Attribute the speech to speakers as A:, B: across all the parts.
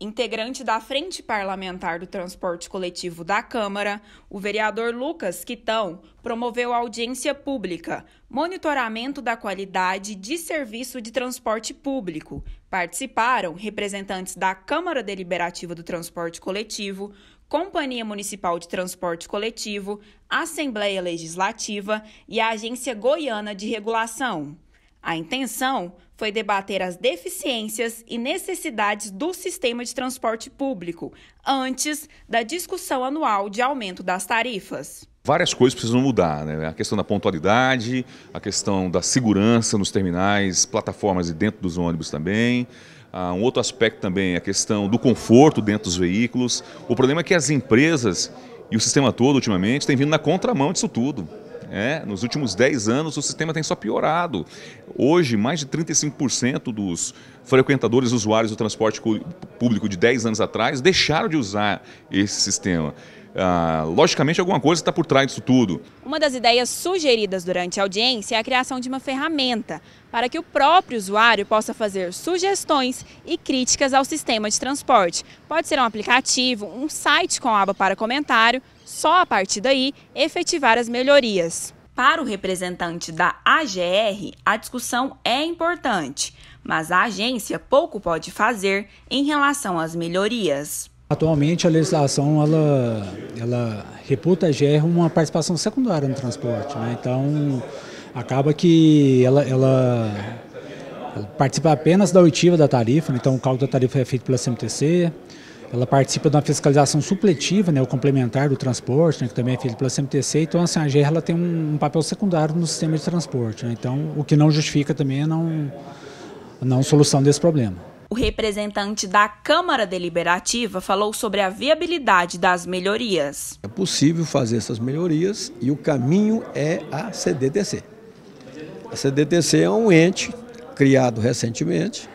A: integrante da Frente Parlamentar do Transporte Coletivo da Câmara, o vereador Lucas Quitão promoveu audiência pública, monitoramento da qualidade de serviço de transporte público. Participaram representantes da Câmara Deliberativa do Transporte Coletivo, Companhia Municipal de Transporte Coletivo, Assembleia Legislativa e a Agência Goiana de Regulação. A intenção foi debater as deficiências e necessidades do sistema de transporte público antes da discussão anual de aumento das tarifas.
B: Várias coisas precisam mudar, né? A questão da pontualidade, a questão da segurança nos terminais, plataformas e dentro dos ônibus também. Ah, um outro aspecto também é a questão do conforto dentro dos veículos. O problema é que as empresas e o sistema todo, ultimamente, têm vindo na contramão disso tudo. É, nos últimos 10 anos, o sistema tem só piorado. Hoje, mais de 35% dos frequentadores usuários do transporte público de 10 anos atrás deixaram de usar esse sistema. Ah, logicamente, alguma coisa está por trás disso tudo.
A: Uma das ideias sugeridas durante a audiência é a criação de uma ferramenta para que o próprio usuário possa fazer sugestões e críticas ao sistema de transporte. Pode ser um aplicativo, um site com aba para comentário, só a partir daí efetivar as melhorias. Para o representante da AGR, a discussão é importante, mas a agência pouco pode fazer em relação às melhorias.
C: Atualmente a legislação ela, ela reputa a GR uma participação secundária no transporte, né? então acaba que ela, ela, ela participa apenas da oitiva da tarifa, né? então o cálculo da tarifa é feito pela CMTC, ela participa de uma fiscalização supletiva, né, o complementar do transporte, né, que também é feito pela CMTC. Então, assim, a GR ela tem um, um, papel secundário no sistema de transporte. Né, então, o que não justifica também é não, não solução desse problema.
A: O representante da Câmara Deliberativa falou sobre a viabilidade das melhorias. É
D: possível fazer essas melhorias e o caminho é a CDTC. A CDTC é um ente criado recentemente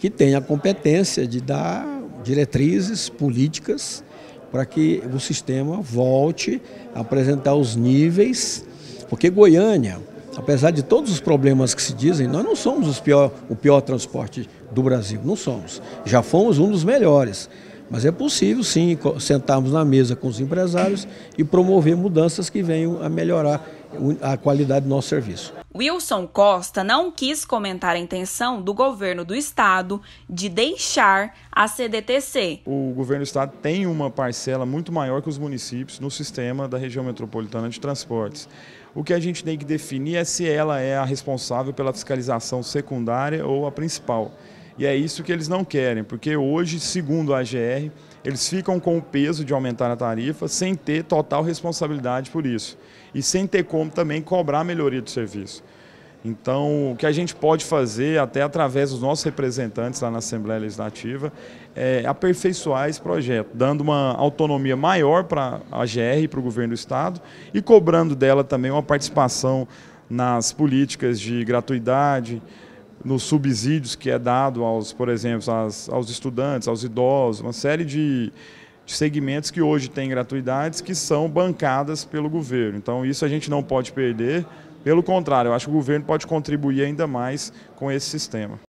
D: que tem a competência de dar diretrizes políticas para que o sistema volte a apresentar os níveis, porque Goiânia, apesar de todos os problemas que se dizem, nós não somos pior, o pior transporte do Brasil, não somos. Já fomos um dos melhores. Mas é possível, sim, sentarmos na mesa com os empresários e promover mudanças que venham a melhorar a qualidade do nosso serviço.
A: Wilson Costa não quis comentar a intenção do governo do estado de deixar a CDTC.
E: O governo do estado tem uma parcela muito maior que os municípios no sistema da região metropolitana de transportes. O que a gente tem que definir é se ela é a responsável pela fiscalização secundária ou a principal. E é isso que eles não querem, porque hoje, segundo a AGR, eles ficam com o peso de aumentar a tarifa sem ter total responsabilidade por isso e sem ter como também cobrar a melhoria do serviço. Então, o que a gente pode fazer, até através dos nossos representantes lá na Assembleia Legislativa, é aperfeiçoar esse projeto, dando uma autonomia maior para a GR e para o governo do Estado e cobrando dela também uma participação nas políticas de gratuidade, nos subsídios que é dado aos, por exemplo, aos, aos estudantes, aos idosos, uma série de, de segmentos que hoje têm gratuidades que são bancadas pelo governo. Então, isso a gente não pode perder. Pelo contrário, eu acho que o governo
B: pode contribuir ainda mais com esse sistema.